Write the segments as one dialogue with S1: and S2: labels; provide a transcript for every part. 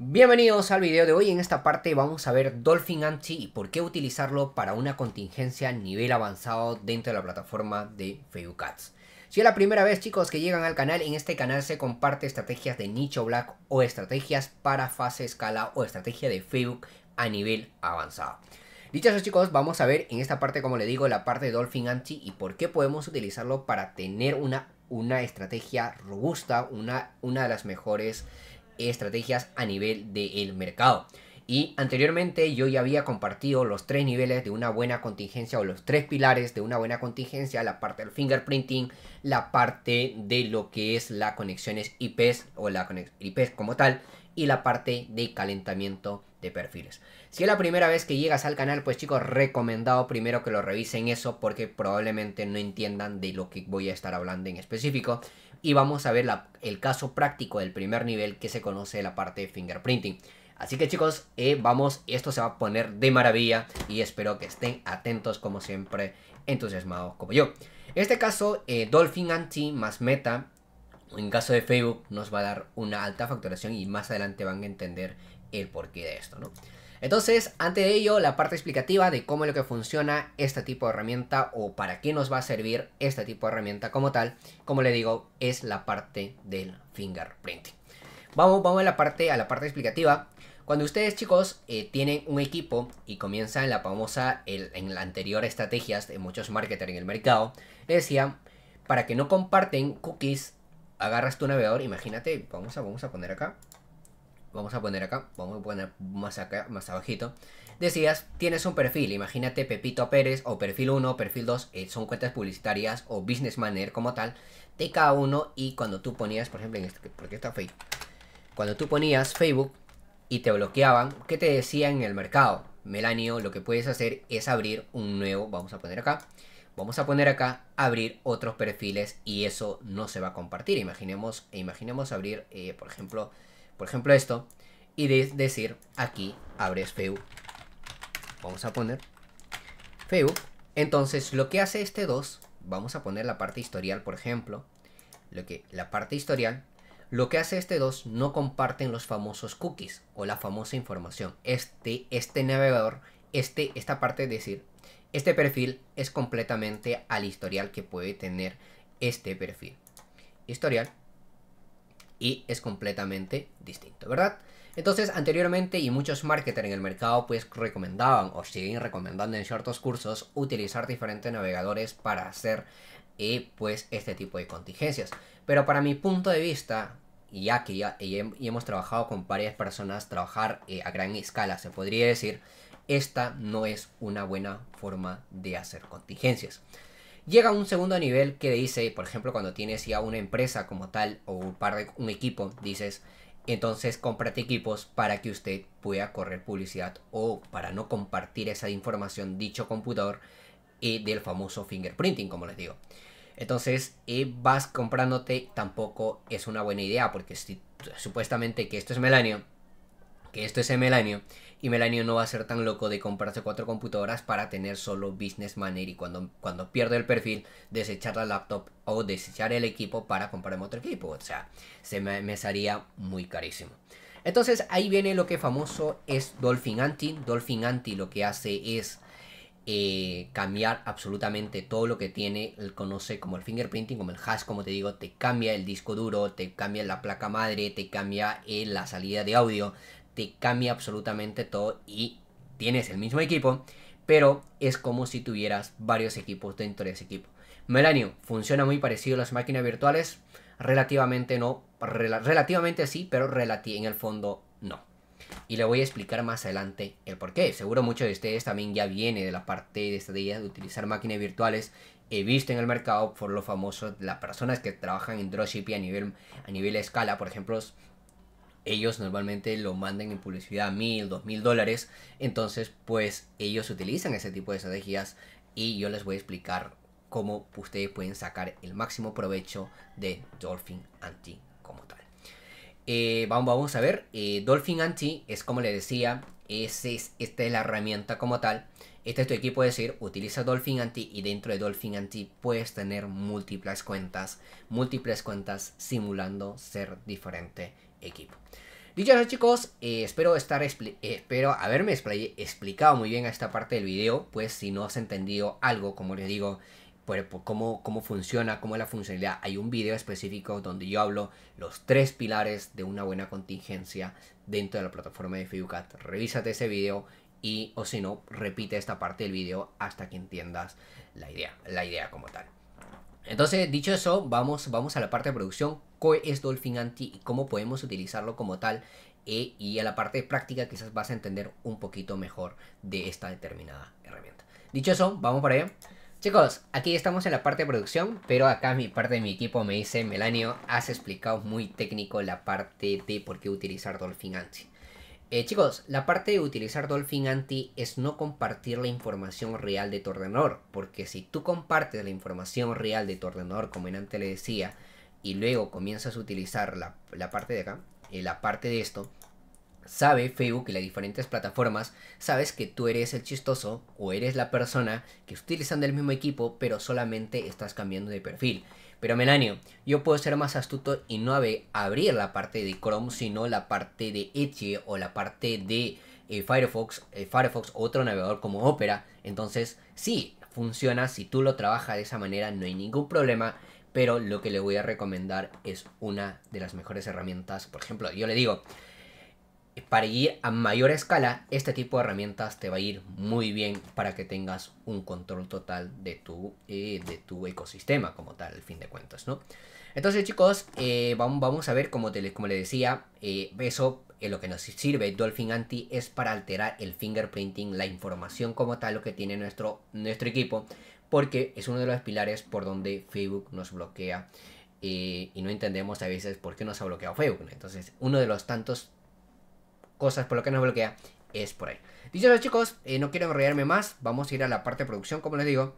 S1: Bienvenidos al video de hoy, en esta parte vamos a ver Dolphin Anti y por qué utilizarlo para una contingencia a nivel avanzado dentro de la plataforma de Facebook Ads. Si es la primera vez chicos que llegan al canal, en este canal se comparte estrategias de nicho black o estrategias para fase escala o estrategia de Facebook a nivel avanzado. Dicho eso chicos, vamos a ver en esta parte como le digo la parte de Dolphin Anti y por qué podemos utilizarlo para tener una, una estrategia robusta, una, una de las mejores estrategias a nivel del mercado. Y anteriormente yo ya había compartido los tres niveles de una buena contingencia o los tres pilares de una buena contingencia, la parte del fingerprinting, la parte de lo que es las conexiones IPs o la IPs como tal y la parte de calentamiento de perfiles. Si es la primera vez que llegas al canal, pues chicos, recomendado primero que lo revisen eso porque probablemente no entiendan de lo que voy a estar hablando en específico y vamos a ver el caso práctico del primer nivel que se conoce de la parte de fingerprinting. Así que chicos, eh, vamos, esto se va a poner de maravilla y espero que estén atentos como siempre, entusiasmados como yo. este caso, eh, Dolphin Anti más Meta, en caso de Facebook, nos va a dar una alta facturación y más adelante van a entender el porqué de esto, ¿no? Entonces, antes de ello, la parte explicativa de cómo es lo que funciona este tipo de herramienta o para qué nos va a servir este tipo de herramienta como tal, como le digo, es la parte del fingerprint. Vamos, vamos a la parte, a la parte explicativa. Cuando ustedes chicos eh, tienen un equipo y comienzan la famosa, en la anterior estrategias de muchos marketers en el mercado, les decía, para que no comparten cookies, agarras tu navegador, imagínate, vamos a, vamos a poner acá, vamos a poner acá, vamos a poner más acá, más abajito, decías, tienes un perfil, imagínate Pepito Pérez o perfil 1, perfil 2, eh, son cuentas publicitarias o business manager como tal, de cada uno y cuando tú ponías, por ejemplo, en este, porque está Facebook, cuando tú ponías Facebook y te bloqueaban, ¿qué te decían en el mercado? Melanio, lo que puedes hacer es abrir un nuevo, vamos a poner acá, vamos a poner acá abrir otros perfiles y eso no se va a compartir. Imaginemos, imaginemos abrir, eh, por ejemplo, por ejemplo esto, y decir aquí abres feu. Vamos a poner feu. Entonces lo que hace este 2, vamos a poner la parte historial, por ejemplo, lo que, la parte historial, lo que hace este 2 no comparten los famosos cookies o la famosa información. Este, este navegador, este, esta parte es decir, este perfil es completamente al historial que puede tener este perfil. Historial, y es completamente distinto, ¿verdad? Entonces, anteriormente y muchos marketers en el mercado pues recomendaban o siguen recomendando en ciertos cursos utilizar diferentes navegadores para hacer eh, pues este tipo de contingencias. Pero para mi punto de vista, ya que ya, hemos trabajado con varias personas, trabajar eh, a gran escala, se podría decir, esta no es una buena forma de hacer contingencias llega a un segundo nivel que dice, por ejemplo, cuando tienes ya una empresa como tal o un par de un equipo, dices, entonces cómprate equipos para que usted pueda correr publicidad o para no compartir esa información dicho computador y eh, del famoso fingerprinting, como les digo. Entonces, eh, vas comprándote tampoco es una buena idea porque supuestamente que esto es melanio, que esto es melanio, y Melanie no va a ser tan loco de comprarse cuatro computadoras para tener solo business manager y cuando, cuando pierde el perfil desechar la laptop o desechar el equipo para comprarme otro equipo. O sea, se me, me muy carísimo. Entonces ahí viene lo que famoso es Dolphin Anti. Dolphin Anti lo que hace es eh, cambiar absolutamente todo lo que tiene, el conoce como el fingerprinting, como el hash, como te digo, te cambia el disco duro, te cambia la placa madre, te cambia eh, la salida de audio, te cambia absolutamente todo y tienes el mismo equipo, pero es como si tuvieras varios equipos dentro de ese equipo. Melanio, ¿funciona muy parecido a las máquinas virtuales? Relativamente no, relativamente sí, pero en el fondo no. Y le voy a explicar más adelante el por qué. Seguro muchos de ustedes también ya vienen de la parte de esta idea de utilizar máquinas virtuales. He visto en el mercado por lo famoso las personas que trabajan en dropshipping a nivel, a nivel escala, por ejemplo, ellos normalmente lo mandan en publicidad a mil, dos mil dólares. Entonces, pues ellos utilizan ese tipo de estrategias y yo les voy a explicar cómo ustedes pueden sacar el máximo provecho de Dolphin Anti como tal. Eh, vamos, vamos, a ver, eh, Dolphin Anti es como les decía, es, esta es la herramienta como tal. Este es tu equipo, de decir, utiliza Dolphin Anti y dentro de Dolphin Anti puedes tener múltiples cuentas, múltiples cuentas simulando ser diferente equipo. Dicho eso chicos, eh, espero estar eh, espero haberme explicado muy bien a esta parte del video, pues si no has entendido algo, como les digo, cómo, funciona, cómo es la funcionalidad, hay un video específico donde yo hablo los tres pilares de una buena contingencia dentro de la plataforma de FibuCat Revísate ese video y o si no, repite esta parte del video hasta que entiendas la idea, la idea como tal. Entonces, dicho eso, vamos, vamos a la parte de producción. ¿Qué es Dolphin Anti y cómo podemos utilizarlo como tal. Eh, y a la parte práctica quizás vas a entender un poquito mejor de esta determinada herramienta. Dicho eso, vamos para allá. Chicos, aquí estamos en la parte de producción, pero acá mi parte de mi equipo me dice, Melanio, has explicado muy técnico la parte de por qué utilizar Dolphin Anti. Eh, chicos, la parte de utilizar Dolphin Anti es no compartir la información real de tu ordenador, porque si tú compartes la información real de tu ordenador, como en antes le decía, y luego comienzas a utilizar la, parte de acá, eh, la parte de esto, sabe Facebook y las diferentes plataformas, sabes que tú eres el chistoso o eres la persona que está utilizando el mismo equipo, pero solamente estás cambiando de perfil. Pero Melanio, yo puedo ser más astuto y no abrir la parte de Chrome, sino la parte de Edge o la parte de eh, Firefox, eh, Firefox o otro navegador como Opera. Entonces, sí, funciona, si tú lo trabajas de esa manera no hay ningún problema pero lo que le voy a recomendar es una de las mejores herramientas. Por ejemplo, yo le digo, para ir a mayor escala, este tipo de herramientas te va a ir muy bien para que tengas un control total de tu, eh, de tu ecosistema como tal, al fin de cuentas, ¿no? Entonces, chicos, eh, vamos a ver, como, te, como le decía, eh, eso lo que nos sirve Dolphin Anti es para alterar el fingerprinting, la información como tal, lo que tiene nuestro, nuestro equipo, porque es uno de los pilares por donde Facebook nos bloquea eh, y no entendemos a veces por qué nos ha bloqueado Facebook. Entonces, uno de los tantos cosas por lo que nos bloquea es por ahí. Dicho eso, chicos, eh, no quiero enrollarme más. Vamos a ir a la parte de producción, como les digo.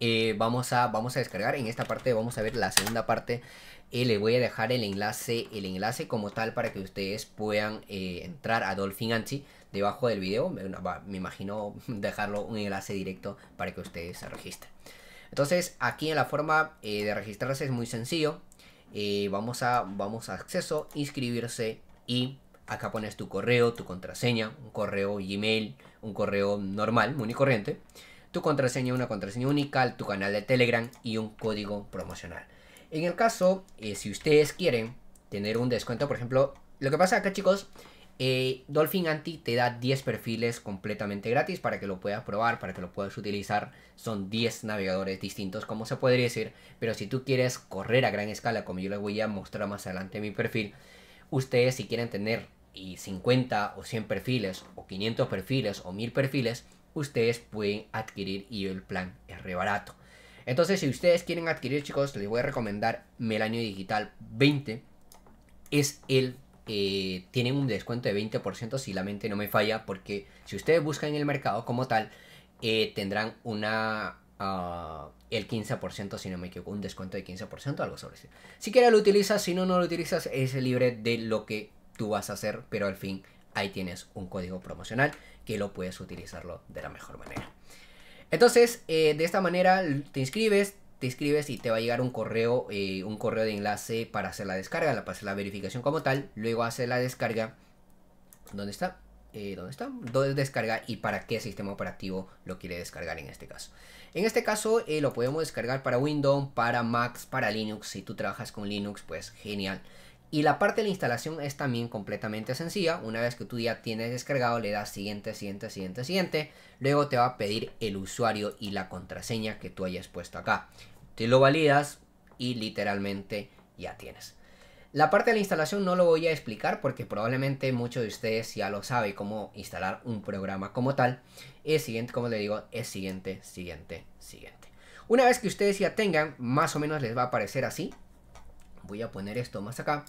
S1: Eh, vamos, a, vamos a descargar. En esta parte vamos a ver la segunda parte. y les voy a dejar el enlace, el enlace como tal para que ustedes puedan entrar a Dolphin Anchi debajo del video. Me, imagino dejarlo un enlace directo para que ustedes se registren. Entonces aquí en la forma eh, de registrarse es muy sencillo. Eh, vamos, a, vamos a acceso, inscribirse y acá pones tu correo, tu contraseña, un correo Gmail, un correo normal, muy corriente, tu contraseña, una contraseña única, tu canal de Telegram y un código promocional. En el caso, eh, si ustedes quieren tener un descuento, por ejemplo, lo que pasa acá chicos eh, Dolphin Anti te da 10 perfiles completamente gratis para que lo puedas probar, para que lo puedas utilizar. Son 10 navegadores distintos, como se podría decir. Pero si tú quieres correr a gran escala, como yo les voy a mostrar más adelante mi perfil, ustedes si quieren tener y eh, 50 o 100 perfiles, o 500 perfiles, o 1000 perfiles, ustedes pueden adquirir y el plan es re barato. Entonces, si ustedes quieren adquirir, chicos, les voy a recomendar Melanio Digital 20. Es el eh, tienen un descuento de 20% si la mente no me falla, porque si ustedes buscan en el mercado como tal, eh, tendrán una... Ah, el 15% si no me equivoco, un descuento de 15%, algo sobre eso. Si quieres lo utilizas, si no, no lo utilizas, es libre de lo que tú vas a hacer, pero al fin ahí tienes un código promocional que lo puedes utilizarlo de la mejor manera. Entonces, eh, de esta manera te inscribes, te escribes y te va a llegar un correo, eh, un correo de enlace para hacer la descarga, para hacer la verificación como tal, luego hace la descarga. ¿Dónde está? Eh, ¿Dónde está? ¿Dónde descarga y para qué sistema operativo lo quiere descargar en este caso? En este caso eh, lo podemos descargar para Windows, para Mac, para Linux. Si tú trabajas con Linux, pues genial. Y la parte de la instalación es también completamente sencilla. Una vez que tú ya tienes descargado, le das siguiente, siguiente, siguiente, siguiente. Luego te va a pedir el usuario y la contraseña que tú hayas puesto acá. Te lo validas y literalmente ya tienes. La parte de la instalación no lo voy a explicar porque probablemente muchos de ustedes ya lo saben cómo instalar un programa como tal. Es siguiente, como le digo, es siguiente, siguiente, siguiente. Una vez que ustedes ya tengan, más o menos les va a aparecer así voy a poner esto más acá,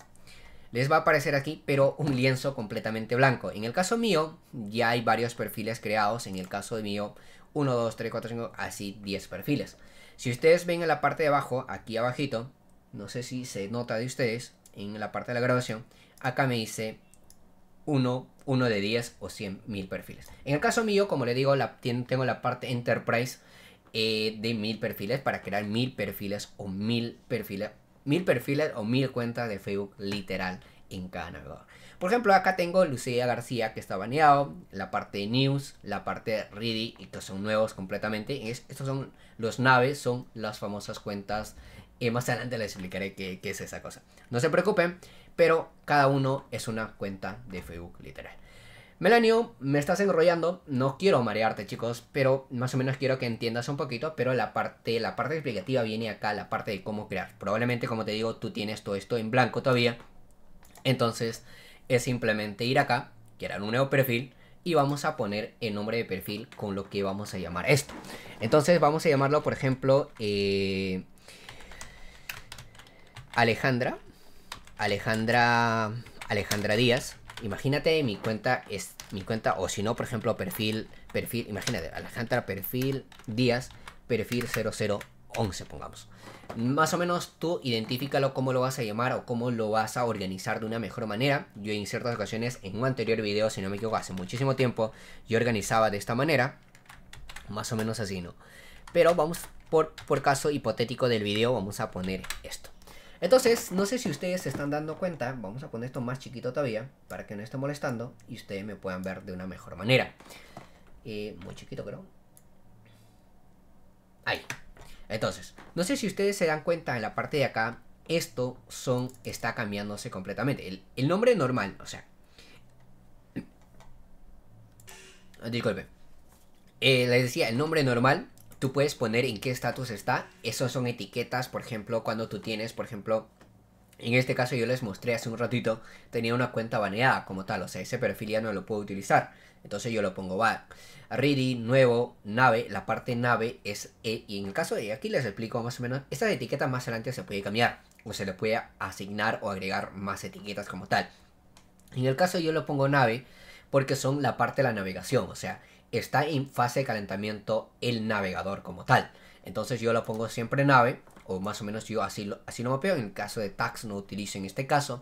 S1: les va a aparecer aquí, pero un lienzo completamente blanco. En el caso mío, ya hay varios perfiles creados, en el caso de mío, 1, 2, 3, 4, 5, así 10 perfiles. Si ustedes ven en la parte de abajo, aquí abajito, no sé si se nota de ustedes, en la parte de la grabación, acá me dice 1, de 10 o 100 mil perfiles. En el caso mío, como le digo, tengo la parte Enterprise eh, de mil perfiles para crear mil perfiles o mil perfiles mil perfiles o mil cuentas de Facebook literal en cada navegador. Por ejemplo, acá tengo Lucía García que está baneado, la parte de News, la parte de Ready, estos son nuevos completamente. estos son los naves, son las famosas cuentas. Eh, más adelante les explicaré qué es esa cosa. No se preocupen, pero cada uno es una cuenta de Facebook literal. Melanio, me estás enrollando, no quiero marearte chicos, pero más o menos quiero que entiendas un poquito, pero la parte, la parte explicativa viene acá, la parte de cómo crear. Probablemente, como te digo, tú tienes todo esto en blanco todavía, entonces es simplemente ir acá, crear un nuevo perfil, y vamos a poner el nombre de perfil con lo que vamos a llamar esto. Entonces vamos a llamarlo, por ejemplo, eh, Alejandra, Alejandra, Alejandra Díaz, imagínate mi cuenta es mi cuenta o si no, por ejemplo, perfil perfil, imagínate, Alejandra perfil días, perfil 0011, pongamos. Más o menos tú identifícalo cómo lo vas a llamar o cómo lo vas a organizar de una mejor manera. Yo en ciertas ocasiones, en un anterior video, si no me equivoco, hace muchísimo tiempo, yo organizaba de esta manera. Más o menos así, ¿no? Pero vamos por, por caso hipotético del video, vamos a poner esto. Entonces, no sé si ustedes se están dando cuenta, vamos a poner esto más chiquito todavía, para que no esté molestando y ustedes me puedan ver de una mejor manera. Eh, muy chiquito creo. Ahí. Entonces, no sé si ustedes se dan cuenta en la parte de acá, esto son, está cambiándose completamente. El, nombre normal, o sea... Disculpe. Eh, les decía, el nombre normal tú puedes poner en qué estatus está. Esas son etiquetas, por ejemplo, cuando tú tienes, por ejemplo, en este caso yo les mostré hace un ratito, tenía una cuenta baneada como tal, o sea, ese perfil ya no lo puedo utilizar. Entonces yo lo pongo va Ready, nuevo, nave, la parte nave es E. Y en el caso de aquí les explico más o menos, Esta etiqueta más adelante se puede cambiar o se le puede asignar o agregar más etiquetas como tal. En el caso yo lo pongo nave porque son la parte de la navegación, o sea, está en fase de calentamiento el navegador como tal. Entonces yo lo pongo siempre nave, o más o menos yo así lo, así lo mapeo, en el caso de tax no utilizo en este caso.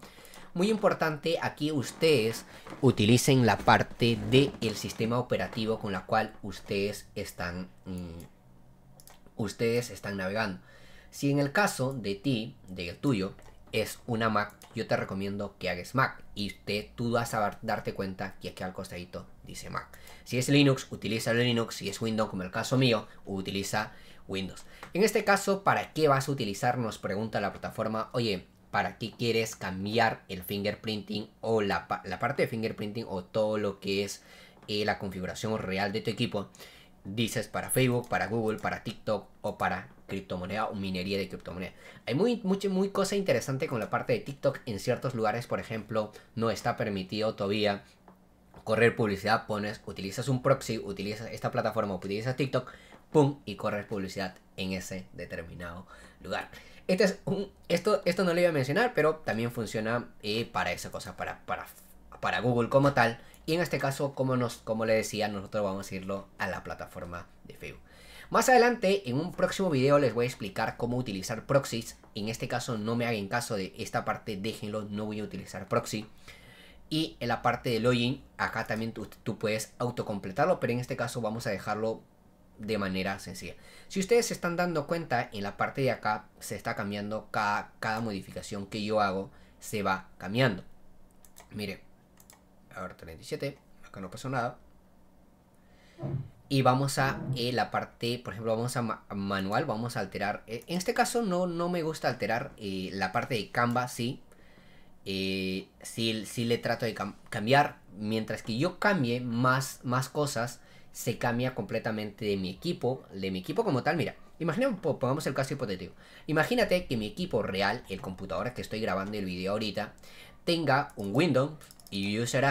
S1: Muy importante, aquí ustedes utilicen la parte del el sistema operativo con la cual ustedes están, mm, ustedes están navegando. Si en el caso de ti, del tuyo, es una Mac, yo te recomiendo que hagas Mac y te, tú vas a darte cuenta que aquí al costadito dice Mac. Si es Linux, utiliza Linux. Si es Windows, como el caso mío, utiliza Windows. En este caso, ¿para qué vas a utilizar? Nos pregunta la plataforma, oye, ¿para qué quieres cambiar el fingerprinting o la, parte de fingerprinting o todo lo que es eh, la configuración real de tu equipo? Dices para Facebook, para Google, para TikTok o para criptomoneda o minería de criptomoneda. Hay muy, mucha muy cosa interesante con la parte de TikTok. En ciertos lugares, por ejemplo, no está permitido todavía correr publicidad. Pones, utilizas un proxy, utilizas esta plataforma, utilizas TikTok, pum, y corres publicidad en ese determinado lugar. Este es un, esto, esto no lo iba a mencionar, pero también funciona eh, para esa cosa, para, para, para Google como tal. Y en este caso, como, nos, como le decía, nosotros vamos a irlo a la plataforma de Facebook. Más adelante, en un próximo video les voy a explicar cómo utilizar proxies. En este caso no me hagan caso de esta parte, déjenlo, no voy a utilizar proxy. Y en la parte de login, acá también tú, puedes autocompletarlo, pero en este caso vamos a dejarlo de manera sencilla. Si ustedes se están dando cuenta, en la parte de acá se está cambiando cada, cada modificación que yo hago, se va cambiando. Mire, ahora 37, acá no pasó nada y vamos a eh, la parte, por ejemplo, vamos a manual, vamos a alterar. Eh, en este caso no, no me gusta alterar eh, la parte de Canva, sí. sí, le trato de cambiar. Mientras que yo cambie más, más cosas, se cambia completamente de mi equipo, de mi equipo como tal. Mira, imaginemos, pongamos el caso hipotético. Imagínate que mi equipo real, el computador que estoy grabando el video ahorita, tenga un Windows y user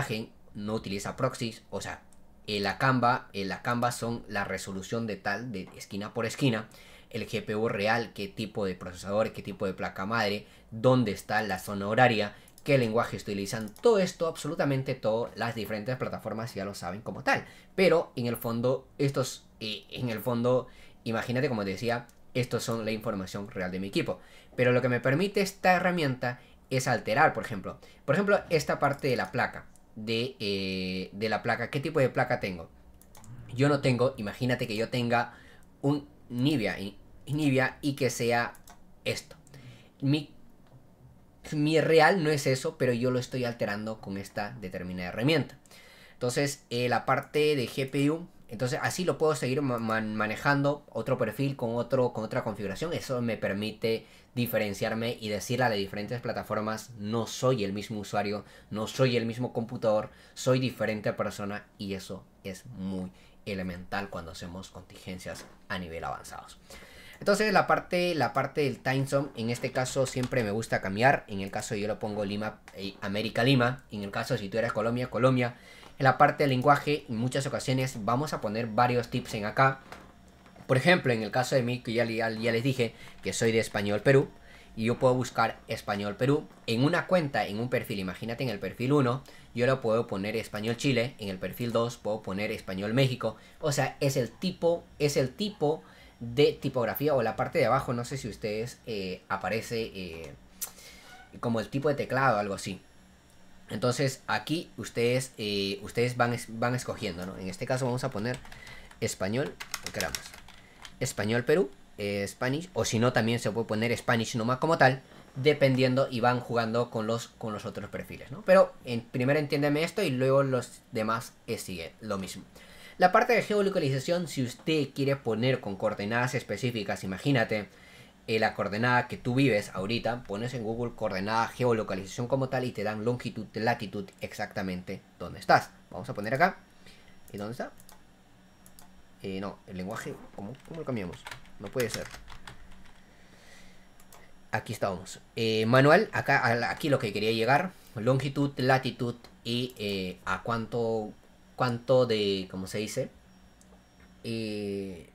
S1: no utiliza proxies, o sea, el eh, Canva, eh, la camba son la resolución de tal de esquina por esquina, el GPU real, qué tipo de procesador, qué tipo de placa madre, dónde está la zona horaria, qué lenguaje utilizan todo esto, absolutamente todo, las diferentes plataformas ya lo saben como tal. Pero en el fondo, estos, eh, en el fondo, imagínate como decía, estos son la información real de mi equipo. Pero lo que me permite esta herramienta es alterar, por ejemplo, por ejemplo, esta parte de la placa. Eh, de, la placa. ¿Qué tipo de placa tengo? Yo no tengo, imagínate que yo tenga un Nivea, y, y que sea esto. Mi, real no es eso, pero yo lo estoy alterando con esta determinada herramienta. Entonces, eh, la parte de GPU entonces así lo puedo seguir manejando otro perfil con, otro, con otra configuración. Eso me permite diferenciarme y decirle a las diferentes plataformas, no soy el mismo usuario, no soy el mismo computador, soy diferente persona y eso es muy elemental cuando hacemos contingencias a nivel avanzados. Entonces la parte, la parte del time en este caso siempre me gusta cambiar. En el caso yo lo pongo Lima, eh, América Lima. En el caso si tú eres Colombia, Colombia la parte del lenguaje en muchas ocasiones vamos a poner varios tips en acá. Por ejemplo, en el caso de mí, que ya, les dije que soy de Español Perú, y yo puedo buscar Español Perú en una cuenta, en un perfil. Imagínate en el perfil 1, yo lo puedo poner Español Chile, en el perfil 2 puedo poner Español México. O sea, es el tipo, es el tipo de tipografía o la parte de abajo, no sé si ustedes eh, aparece eh, como el tipo de teclado o algo así. Entonces aquí ustedes, eh, ustedes van, escogiendo, ¿no? En este caso vamos a poner español, queramos. Español Perú, eh, Spanish, o si no también se puede poner Spanish nomás como tal, dependiendo y van jugando con los, con los otros perfiles, ¿no? Pero en, primero entiéndeme esto y luego los demás siguen eh, sigue lo mismo. La parte de geolocalización, si usted quiere poner con coordenadas específicas, imagínate, la coordenada que tú vives ahorita, pones en Google coordenada geolocalización como tal y te dan longitud, latitud exactamente donde estás. Vamos a poner acá. ¿Y dónde está? Eh, no, el lenguaje, ¿cómo, ¿cómo, lo cambiamos? No puede ser. Aquí estamos. Eh, manual, acá, aquí lo que quería llegar. Longitud, latitud y eh, a cuánto, cuánto de, ¿cómo se dice? Eh,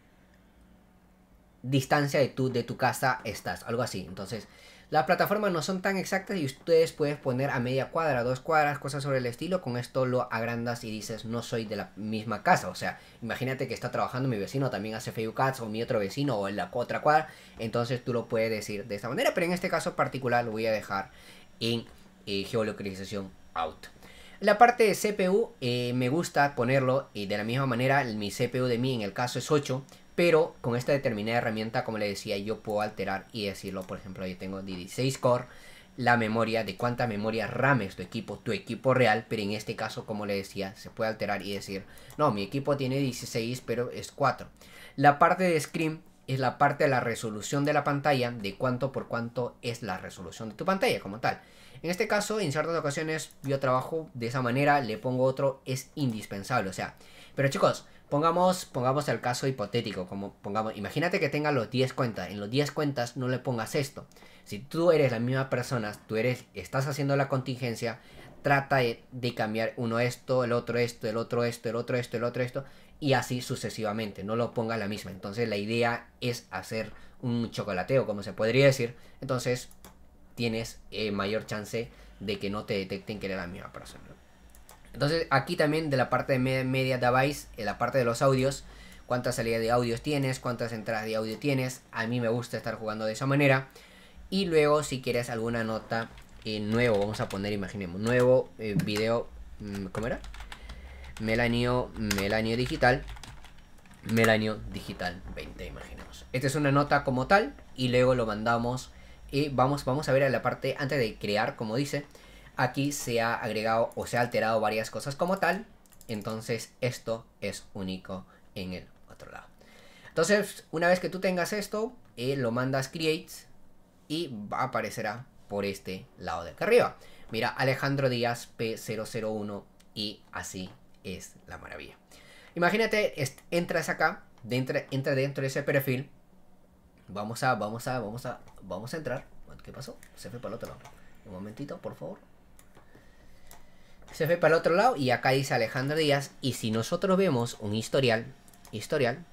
S1: distancia de tu, de tu casa estás, algo así. Entonces, las plataformas no son tan exactas y ustedes pueden poner a media cuadra, dos cuadras, cosas sobre el estilo. Con esto lo agrandas y dices, no soy de la misma casa. O sea, imagínate que está trabajando mi vecino, también hace Facebook o mi otro vecino, o en la otra cuadra. Entonces tú lo puedes decir de esta manera, pero en este caso particular lo voy a dejar en eh, geolocalización out. La parte de CPU eh, me gusta ponerlo y eh, de la misma manera mi CPU de mí en el caso es 8, pero con esta determinada herramienta, como le decía, yo puedo alterar y decirlo. Por ejemplo, yo tengo 16 core, la memoria, de cuánta memoria RAM es tu equipo, tu equipo real. Pero en este caso, como le decía, se puede alterar y decir, no, mi equipo tiene 16, pero es 4. La parte de screen es la parte de la resolución de la pantalla, de cuánto por cuánto es la resolución de tu pantalla como tal. En este caso, en ciertas ocasiones yo trabajo de esa manera, le pongo otro, es indispensable. O sea, pero chicos, Pongamos, pongamos el caso hipotético, como pongamos, imagínate que tenga los 10 cuentas, en los 10 cuentas no le pongas esto. Si tú eres la misma persona, tú eres, estás haciendo la contingencia, trata de, cambiar uno esto, el otro esto, el otro esto, el otro esto, el otro esto, y así sucesivamente, no lo pongas la misma. Entonces la idea es hacer un chocolateo, como se podría decir. Entonces tienes eh, mayor chance de que no te detecten que eres la misma persona. Entonces aquí también de la parte de Media Device, en la parte de los audios, cuántas salidas de audios tienes, cuántas entradas de audio tienes. A mí me gusta estar jugando de esa manera. Y luego si quieres alguna nota nueva, eh, nuevo, vamos a poner, imaginemos, nuevo eh, video, mm, ¿cómo era? Melanio, Melanio Digital, Melanio Digital 20, imaginemos. Esta es una nota como tal y luego lo mandamos y vamos, vamos a ver a la parte antes de crear, como dice, Aquí se ha agregado o se ha alterado varias cosas como tal. Entonces esto es único en el otro lado. Entonces, una vez que tú tengas esto, eh, lo mandas create y aparecerá por este lado de acá arriba. Mira, Alejandro Díaz P001 y así es la maravilla. Imagínate, entras acá, dentro, entra dentro de ese perfil. Vamos a, vamos a, vamos a, vamos a entrar. ¿Qué pasó? Se fue para el otro lado. Un momentito, por favor se ve para el otro lado y acá dice Alejandro Díaz. Y si nosotros vemos un historial, historial,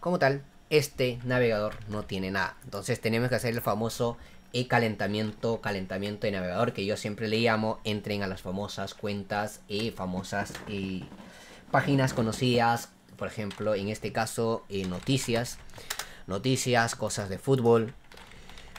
S1: como tal, este navegador no tiene nada. Entonces tenemos que hacer el famoso e calentamiento, calentamiento de navegador, que yo siempre le llamo, entren a las famosas cuentas y eh, famosas y eh, páginas conocidas, por ejemplo, en este caso, eh, noticias, noticias, cosas de fútbol,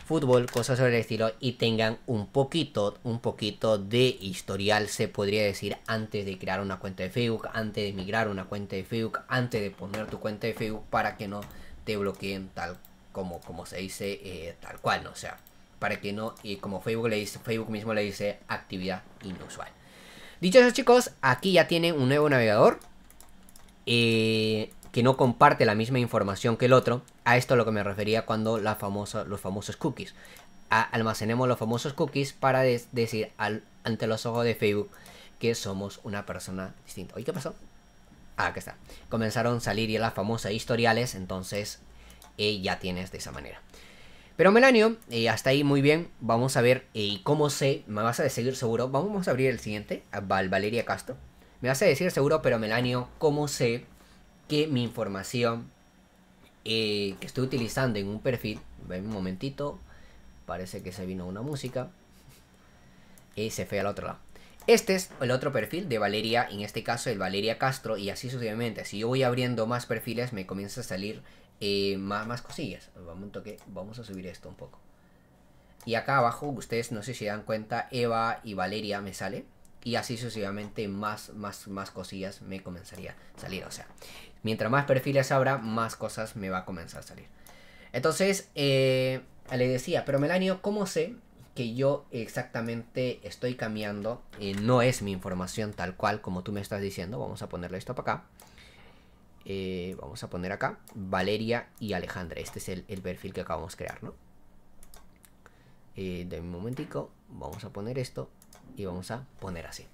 S1: fútbol, cosas sobre el estilo, y tengan un poquito, un poquito de historial, se podría decir, antes de crear una cuenta de Facebook, antes de migrar una cuenta de Facebook, antes de poner tu cuenta de Facebook para que no te bloqueen tal como, como se dice, eh, tal cual, ¿no? O sea, para que no, y como Facebook le dice, Facebook mismo le dice actividad inusual. Dicho eso, chicos, aquí ya tienen un nuevo navegador. Eh, que no comparte la misma información que el otro. A esto lo que me refería cuando la famosa, los famosos cookies. almacenemos los famosos cookies para decir ante los ojos de Facebook que somos una persona distinta. ¿Y ¿qué pasó? Ah, aquí está. Comenzaron a salir ya las famosas historiales, entonces eh, ya tienes de esa manera. Pero Melanio, eh, hasta ahí muy bien. Vamos a ver eh, cómo se. Me vas a decir seguro. Vamos a abrir el siguiente, Val Valeria Castro. Me vas a decir seguro, pero Melanio, cómo se que mi información eh, que estoy utilizando en un perfil, ven un momentito, parece que se vino una música y se fue al otro lado. Este es el otro perfil de Valeria, en este caso el Valeria Castro, y así sucesivamente. Si yo voy abriendo más perfiles, me comienza a salir eh, más, más cosillas. Vamos, toque, vamos a subir esto un poco. Y acá abajo, ustedes no sé si se dan cuenta, Eva y Valeria me sale. Y así sucesivamente más, más, más cosillas me comenzaría a salir. O sea, Mientras más perfiles abra, más cosas me va a comenzar a salir. Entonces, eh, le decía, pero Melanio, ¿cómo sé que yo exactamente estoy cambiando? Eh, no es mi información tal cual como tú me estás diciendo. Vamos a ponerle esto para acá. Eh, vamos a poner acá Valeria y Alejandra. Este es el, el perfil que acabamos de crear, ¿no? de un momentico, vamos a poner esto y vamos a poner así.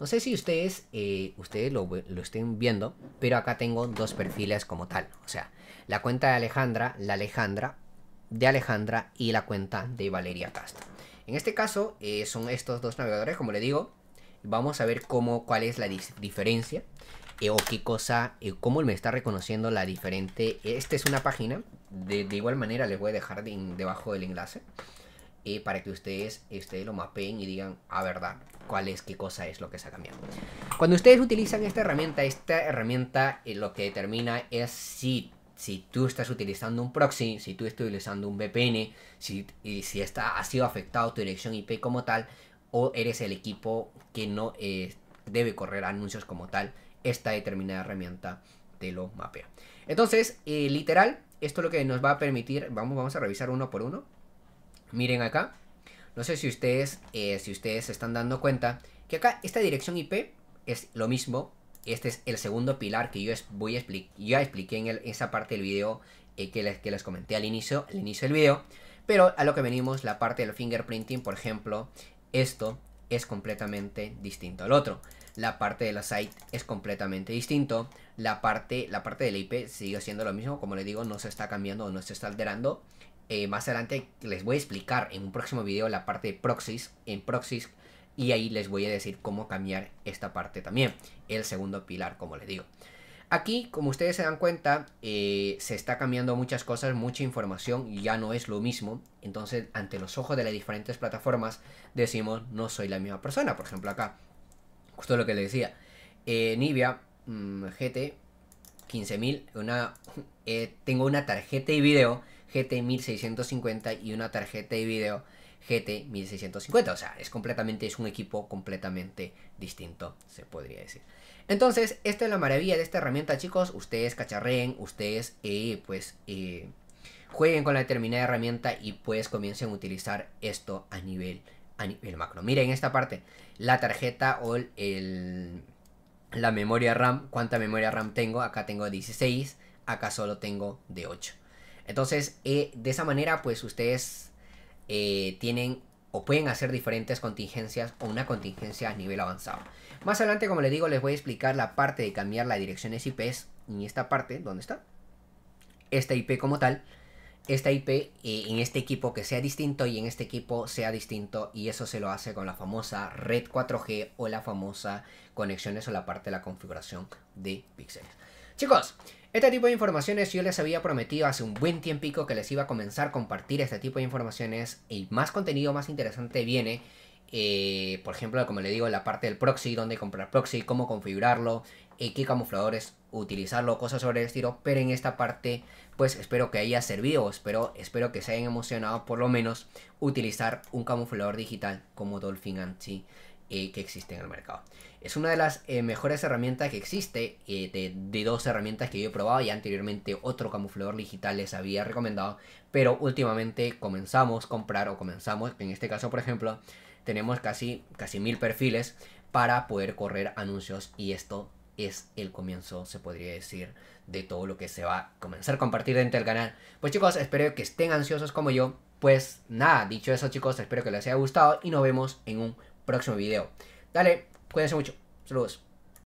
S1: No sé si ustedes, eh, ustedes lo, estén viendo, pero acá tengo dos perfiles como tal. O sea, la cuenta de Alejandra, la Alejandra de Alejandra y la cuenta de Valeria Castro. En este caso eh, son estos dos navegadores, como le digo. Vamos a ver cómo, cuál es la diferencia eh, o qué cosa, cómo me está reconociendo la diferente. Esta es una página. De, igual manera les voy a dejar debajo del enlace. Eh, para que ustedes, este, lo mapeen y digan a ah, verdad cuál es, qué cosa es lo que se ha cambiado. Cuando ustedes utilizan esta herramienta, esta herramienta eh, lo que determina es si, si tú estás utilizando un proxy, si tú estás utilizando un VPN, si, y si está, ha sido afectado tu dirección IP como tal, o eres el equipo que no eh, debe correr anuncios como tal, esta determinada herramienta te lo mapea. Entonces, literal, esto es lo que nos va a permitir, vamos, vamos a revisar uno por uno. Miren acá. No sé si ustedes, eh, si ustedes se están dando cuenta que acá esta dirección IP es lo mismo. Este es el segundo pilar que yo voy a explicar. Ya expliqué en esa parte del video eh, que, les, que les comenté al inicio, al inicio del video. Pero a lo que venimos, la parte del fingerprinting, por ejemplo, esto es completamente distinto al otro. La parte de la site es completamente distinto. La parte, la parte de la IP sigue siendo lo mismo. Como les digo, no se está cambiando o no se está alterando. Eh, más adelante les voy a explicar en un próximo video la parte de proxies, en proxies, y ahí les voy a decir cómo cambiar esta parte también, el segundo pilar, como les digo. Aquí, como ustedes se dan cuenta, eh, se está cambiando muchas cosas, mucha información, ya no es lo mismo. Entonces, ante los ojos de las diferentes plataformas, decimos, no soy la misma persona. Por ejemplo, acá, justo lo que les decía, eh, mm, GT 15000, una, eh, tengo una tarjeta y video GT 1650 y una tarjeta de video GT 1650. O sea, es completamente, es un equipo completamente distinto, se podría decir. Entonces, esta es la maravilla de esta herramienta, chicos. Ustedes cacharreen, ustedes, eh, pues, eh, jueguen con la determinada herramienta y pues comiencen a utilizar esto a nivel, a nivel macro. Miren esta parte, la tarjeta o el, la memoria RAM, cuánta memoria RAM tengo. Acá tengo 16, acá solo tengo de 8. Entonces, eh, de esa manera, pues ustedes eh, tienen o pueden hacer diferentes contingencias o una contingencia a nivel avanzado. Más adelante, como les digo, les voy a explicar la parte de cambiar las direcciones IPs en esta parte, ¿dónde está? Esta IP como tal, esta IP eh, en este equipo que sea distinto y en este equipo sea distinto y eso se lo hace con la famosa red 4G o la famosa conexiones o la parte de la configuración de píxeles. Chicos, este tipo de informaciones yo les había prometido hace un buen tiempico que les iba a comenzar a compartir este tipo de informaciones y más contenido más interesante viene. Eh, por ejemplo, como le digo, la parte del proxy, dónde comprar proxy, cómo configurarlo, eh, qué camufladores utilizarlo, cosas sobre el estilo. Pero en esta parte, pues espero que haya servido, espero, espero que se hayan emocionado por lo menos utilizar un camuflador digital como Dolphin Anti que existe en el mercado. Es una de las eh, mejores herramientas que existe, eh, de, dos herramientas que yo he probado y anteriormente otro camuflador digital les había recomendado, pero últimamente comenzamos a comprar o comenzamos, en este caso por ejemplo, tenemos casi, casi mil perfiles para poder correr anuncios y esto es el comienzo, se podría decir, de todo lo que se va a comenzar a compartir dentro del canal. Pues chicos, espero que estén ansiosos como yo. Pues nada, dicho eso chicos, espero que les haya gustado y nos vemos en un próximo video. Dale, cuídense mucho. Saludos.